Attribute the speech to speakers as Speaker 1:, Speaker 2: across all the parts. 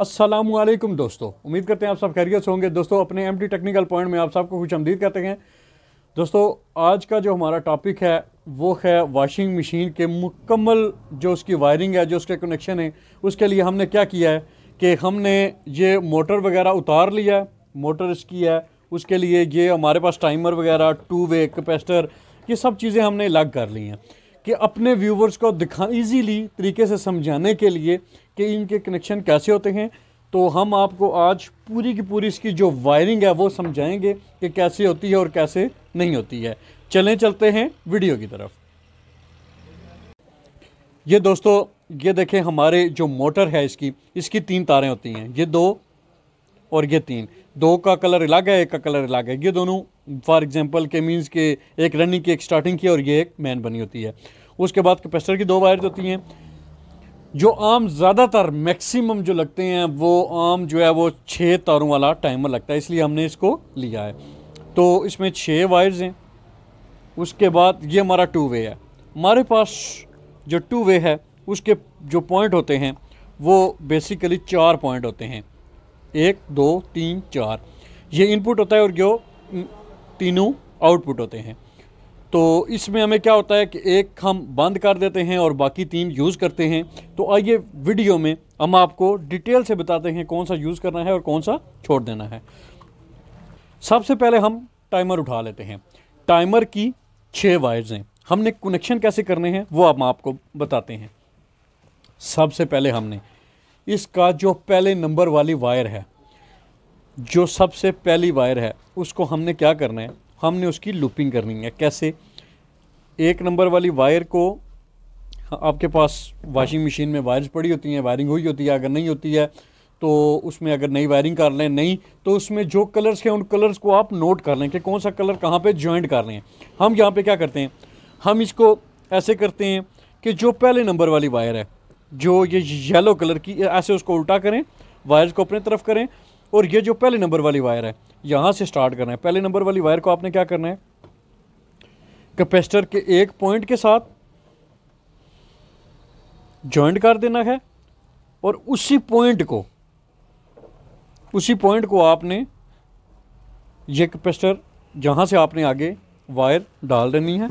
Speaker 1: असलम दोस्तों उम्मीद करते हैं आप सब खैरियत होंगे दोस्तों अपने एम टेक्निकल पॉइंट में आप सबको खुश आमदीद करते हैं दोस्तों आज का जो हमारा टॉपिक है वो है वाशिंग मशीन के मुकम्मल जो उसकी वायरिंग है जो उसके कनेक्शन है उसके लिए हमने क्या किया है कि हमने ये मोटर वगैरह उतार लिया है मोटर इसकी है उसके लिए ये हमारे पास टाइमर वगैरह टू वे कैपेसिटर ये सब चीज़ें हमने अलग कर ली हैं कि अपने व्यूवर्स को दिखा ईजीली तरीके से समझाने के लिए कि इनके कनेक्शन कैसे होते हैं तो हम आपको आज पूरी की पूरी इसकी जो वायरिंग है वो समझाएंगे कि कैसे होती है और कैसे नहीं होती है चलें चलते हैं वीडियो की तरफ ये दोस्तों ये देखें हमारे जो मोटर है इसकी इसकी तीन तारें होती हैं ये दो और ये तीन दो का कलर अलग है एक का कलर अलग है ये दोनों फॉर एग्जांपल के मींस के एक रनिंग की एक स्टार्टिंग की और ये एक मैन बनी होती है उसके बाद कैपेसिटर की दो वायर होती हैं जो आम ज़्यादातर मैक्सिमम जो लगते हैं वो आम जो है वो छः तारों वाला टाइमर लगता है इसलिए हमने इसको लिया है तो इसमें छः वायर्स हैं उसके बाद ये हमारा टू वे है हमारे पास जो टू वे है उसके जो पॉइंट होते हैं वो बेसिकली चार पॉइंट होते हैं एक दो तीन चार ये इनपुट होता है और जो हम्म, तीनों आउटपुट होते हैं तो इसमें हमें क्या होता है कि एक हम बंद कर देते हैं और बाकी तीन यूज़ करते हैं तो आइए वीडियो में हम आपको डिटेल से बताते हैं कौन सा यूज़ करना है और कौन सा छोड़ देना है सबसे पहले हम टाइमर उठा लेते हैं टाइमर की छः वायर्स हैं हमने कनेक्शन कैसे करने हैं वो हम आपको बताते हैं सबसे पहले हमने इसका जो पहले नंबर वाली वायर है जो सबसे पहली वायर है उसको हमने क्या करना है हमने उसकी लूपिंग करनी है कैसे एक नंबर वाली वायर को आपके पास वाशिंग मशीन में वायर्स पड़ी होती हैं वायरिंग हुई होती है अगर नहीं होती है तो उसमें अगर नई वायरिंग कर लें नहीं तो उसमें जो कलर्स हैं उन कलर्स को आप नोट कर लें कि कौन सा कलर कहाँ पे जॉइंट कर रहे हैं हम यहाँ पे क्या करते हैं हम इसको ऐसे करते हैं कि जो पहले नंबर वाली वायर है जो ये येलो कलर की ऐसे उसको उल्टा करें वायर्स को अपने तरफ करें और ये जो पहले नंबर वाली वायर है यहाँ से स्टार्ट करना है पहले नंबर वाली वायर को आपने क्या करना है कैपेसिटर के एक पॉइंट के साथ जॉइंट कर देना है और उसी पॉइंट को उसी पॉइंट को आपने ये कैपेसिटर जहाँ से आपने आगे वायर डाल देनी है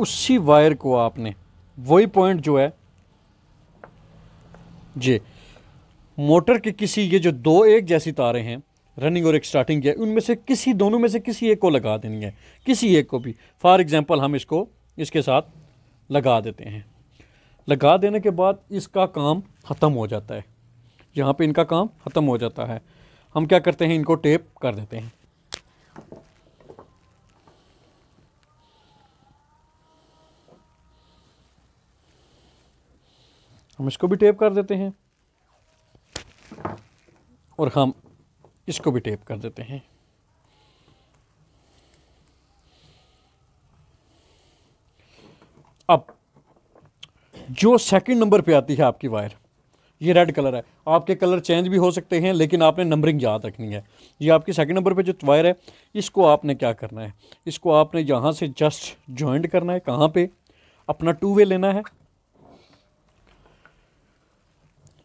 Speaker 1: उसी वायर को आपने वही पॉइंट जो है जी मोटर के किसी ये जो दो एक जैसी तारें हैं रनिंग और एक स्टार्टिंग है उनमें से किसी दोनों में से किसी एक को लगा देनी है किसी एक को भी फॉर एग्ज़ाम्पल हम इसको इसके साथ लगा देते हैं लगा देने के बाद इसका काम ख़त्म हो जाता है यहाँ पे इनका काम ख़त्म हो जाता है हम क्या करते हैं इनको टेप कर देते हैं हम इसको भी टेप कर देते हैं और हम इसको भी टेप कर देते हैं अब जो सेकंड नंबर पे आती है आपकी वायर ये रेड कलर है आपके कलर चेंज भी हो सकते हैं लेकिन आपने नंबरिंग याद रखनी है ये आपकी सेकंड नंबर पे जो वायर है इसको आपने क्या करना है इसको आपने यहाँ से जस्ट जॉइंट करना है कहाँ पे अपना टू वे लेना है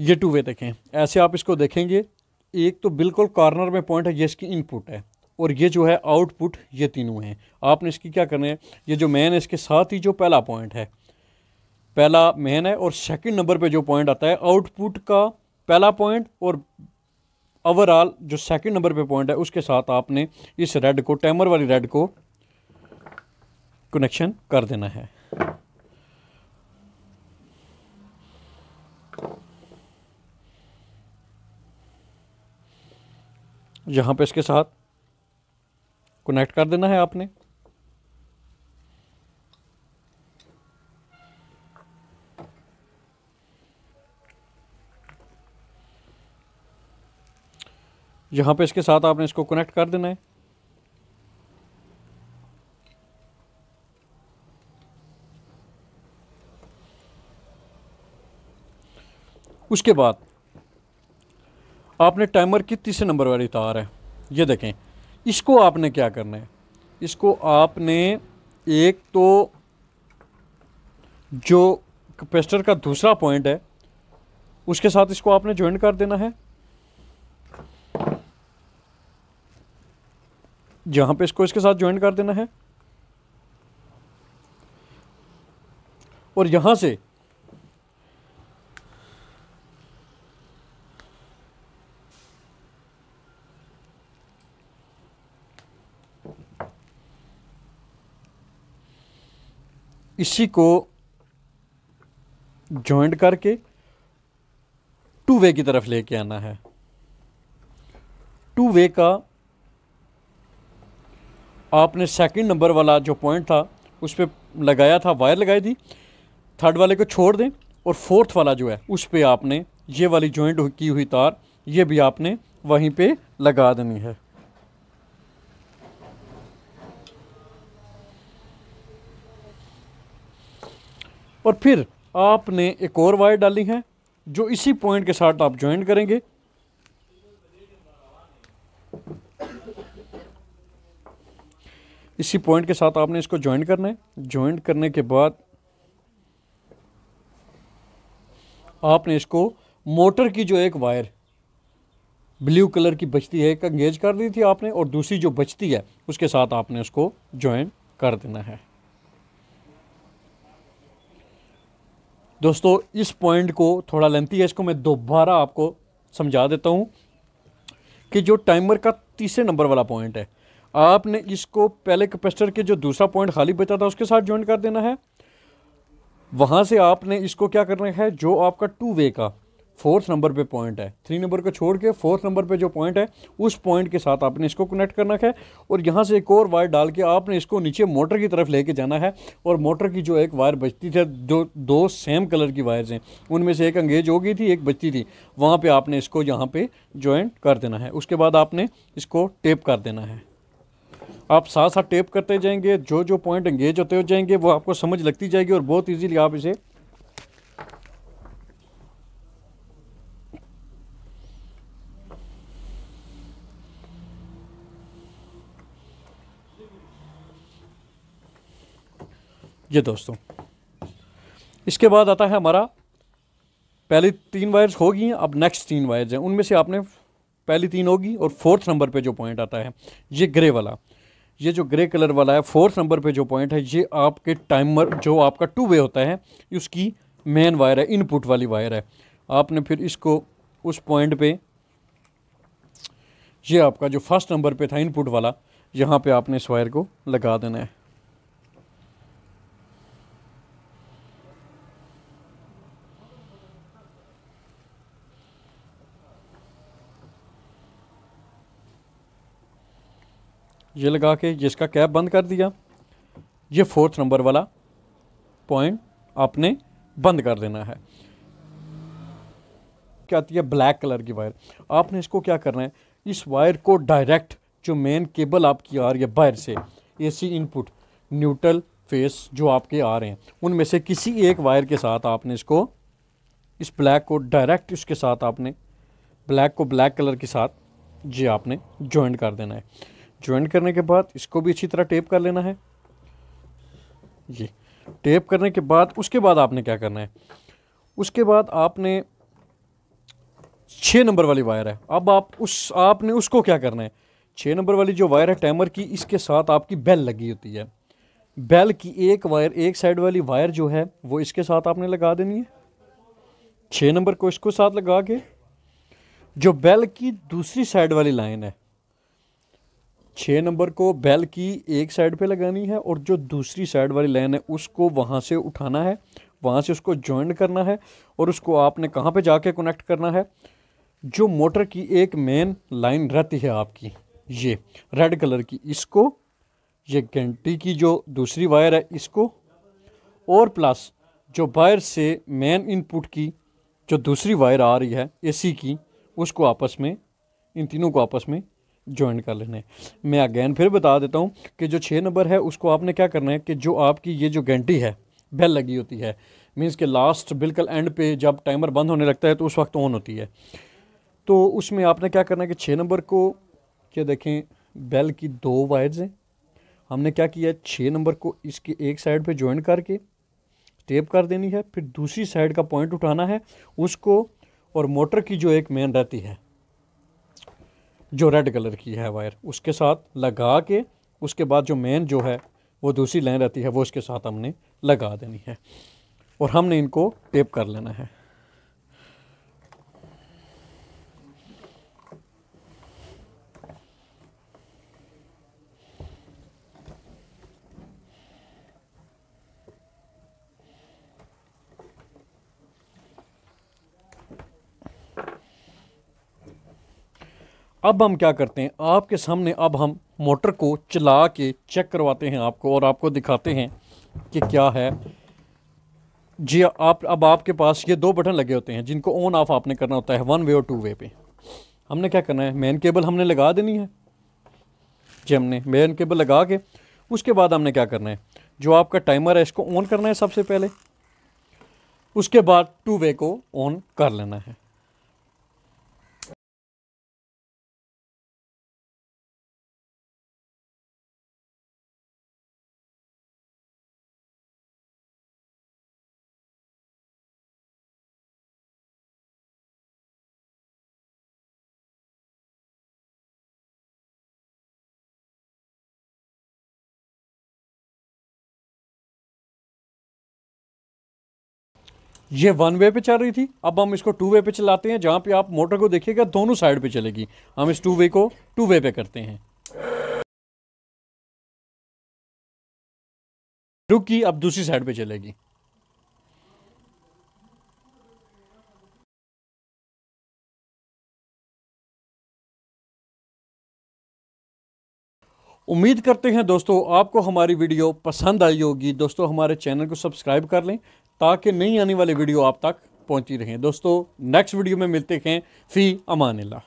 Speaker 1: ये टू वे देखें ऐसे आप इसको देखेंगे एक तो बिल्कुल कॉर्नर में पॉइंट है ये इसकी इनपुट है और ये जो है आउटपुट ये तीनों हैं आपने इसकी क्या करना है ये जो मेन है इसके साथ ही जो पहला पॉइंट है पहला मेन है और सेकंड नंबर पे जो पॉइंट आता है आउटपुट का पहला पॉइंट और ओवरऑल जो सेकंड नंबर पे पॉइंट है उसके साथ आपने इस रेड को टैमर वाली रेड को कनेक्शन कर देना है यहाँ पे इसके साथ कनेक्ट कर देना है आपने यहाँ पे इसके साथ आपने इसको कनेक्ट कर देना है उसके बाद आपने टाइमर की तीसरे नंबर वाली तार है ये देखें इसको आपने क्या करना है इसको आपने एक तो जो कैपेसिटर का दूसरा पॉइंट है उसके साथ इसको आपने ज्वाइन कर देना है जहाँ पे इसको इसके साथ ज्वाइन कर देना है और यहाँ से इसी को जॉइंट करके टू वे की तरफ लेके आना है टू वे का आपने सेकंड नंबर वाला जो पॉइंट था उस पर लगाया था वायर लगाई थी थर्ड वाले को छोड़ दें और फोर्थ वाला जो है उस पर आपने ये वाली जॉइंट की हुई तार ये भी आपने वहीं पे लगा देनी है और फिर आपने एक और वायर डाली है जो इसी पॉइंट के साथ आप ज्वाइन करेंगे इसी पॉइंट के साथ आपने इसको ज्वाइन करना है ज्वाइन करने के बाद आपने इसको मोटर की जो एक वायर ब्लू कलर की बचती है एक अंगेज कर दी थी आपने और दूसरी जो बचती है उसके साथ आपने उसको ज्वाइन कर देना है दोस्तों इस पॉइंट को थोड़ा लेंथी है इसको मैं दोबारा आपको समझा देता हूँ कि जो टाइमर का तीसरे नंबर वाला पॉइंट है आपने इसको पहले कैपेसिटर के जो दूसरा पॉइंट खाली बचा था उसके साथ ज्वाइन कर देना है वहाँ से आपने इसको क्या करना है जो आपका टू वे का फोर्थ नंबर पे पॉइंट है थ्री नंबर को छोड़ के फोर्थ नंबर पे जो पॉइंट है उस पॉइंट के साथ आपने इसको कनेक्ट करना है और यहाँ से एक और वायर डाल के आपने इसको नीचे मोटर की तरफ लेके जाना है और मोटर की जो एक वायर बचती थी जो दो सेम कलर की वायर्स हैं उनमें से एक अंगेज हो गई थी एक बचती थी वहाँ पर आपने इसको यहाँ पर ज्वाइंट कर देना है उसके बाद आपने इसको टेप कर देना है आप साथ साथ टेप करते जाएंगे जो जो पॉइंट एंगेज होते हो जाएंगे वो आपको समझ लगती जाएगी और बहुत इजीली आप इसे ये दोस्तों इसके बाद आता है हमारा पहली तीन वायर्स होगी अब नेक्स्ट तीन वायर्स हैं उनमें से आपने पहली तीन होगी और फोर्थ नंबर पे जो पॉइंट आता है ये ग्रे वाला ये जो ग्रे कलर वाला है फोर्थ नंबर पे जो पॉइंट है ये आपके टाइमर जो आपका टू वे होता है उसकी मेन वायर है इनपुट वाली वायर है आपने फिर इसको उस पॉइंट पे ये आपका जो फर्स्ट नंबर पे था इनपुट वाला यहाँ पे आपने इस वायर को लगा देना है ये लगा के जिसका कैप बंद कर दिया ये फोर्थ नंबर वाला पॉइंट आपने बंद कर देना है क्या आती है ब्लैक कलर की वायर आपने इसको क्या करना है इस वायर को डायरेक्ट जो मेन केबल आपकी आ रही है बाहर से एसी इनपुट न्यूट्रल फेस जो आपके आ रहे हैं उनमें से किसी एक वायर के साथ आपने इसको इस ब्लैक को डायरेक्ट इसके साथ आपने ब्लैक को ब्लैक कलर के साथ ये आपने जॉइंट कर देना है ज्वाइन करने के बाद इसको भी अच्छी तरह टेप कर लेना है ये टेप करने के बाद उसके बाद आपने क्या करना है उसके बाद आपने छः नंबर वाली वायर है अब आप उस आपने उसको क्या करना है छः नंबर वाली जो वायर है टैमर की इसके साथ आपकी बेल लगी होती है बेल की एक वायर एक साइड वाली वायर जो है वो इसके साथ आपने लगा देनी है छः नंबर को इसको साथ लगा के जो बेल की दूसरी साइड वाली लाइन है छः नंबर को बेल की एक साइड पे लगानी है और जो दूसरी साइड वाली लाइन है उसको वहाँ से उठाना है वहाँ से उसको जॉइंट करना है और उसको आपने कहाँ पे जाके कनेक्ट करना है जो मोटर की एक मेन लाइन रहती है आपकी ये रेड कलर की इसको ये घंटी की जो दूसरी वायर है इसको और प्लस जो वायर से मेन इनपुट की जो दूसरी वायर आ रही है ए की उसको आपस में इन तीनों को आपस में ज्वाइन कर लेने मैं अगैन फिर बता देता हूँ कि जो छः नंबर है उसको आपने क्या करना है कि जो आपकी ये जो गेंटी है बेल लगी होती है मीन्स के लास्ट बिल्कुल एंड पे जब टाइमर बंद होने लगता है तो उस वक्त ऑन होती है तो उसमें आपने क्या करना है कि छः नंबर को क्या देखें बेल की दो वायर्स हैं हमने क्या किया छः नंबर को इसके एक साइड पे ज्वाइन करके टेप कर देनी है फिर दूसरी साइड का पॉइंट उठाना है उसको और मोटर की जो एक मेन रहती है जो रेड कलर की है वायर उसके साथ लगा के उसके बाद जो मेन जो है वो दूसरी लाइन रहती है वो उसके साथ हमने लगा देनी है और हमने इनको टेप कर लेना है अब हम क्या करते हैं आपके सामने अब हम मोटर को चला के चेक करवाते हैं आपको और आपको दिखाते हैं कि क्या है जी आप अब आपके पास ये दो बटन लगे होते हैं जिनको ऑन ऑफ आपने करना होता है वन वे और टू वे पे हमने क्या करना है मेन केबल हमने लगा देनी है जी हमने मेन केबल लगा के उसके बाद हमने क्या करना है जो आपका टाइमर है इसको ऑन करना है सबसे पहले उसके बाद टू वे को ऑन कर लेना है ये वन वे पे चल रही थी अब हम इसको टू वे पे चलाते हैं जहाँ पे आप मोटर को देखिएगा दोनों साइड पे चलेगी हम इस टू वे को टू वे पे करते हैं रुकी अब दूसरी साइड पे चलेगी उम्मीद करते हैं दोस्तों आपको हमारी वीडियो पसंद आई होगी दोस्तों हमारे चैनल को सब्सक्राइब कर लें ताकि नई आने वाली वीडियो आप तक पहुंची रहें दोस्तों नेक्स्ट वीडियो में मिलते हैं फ़ी अमान ला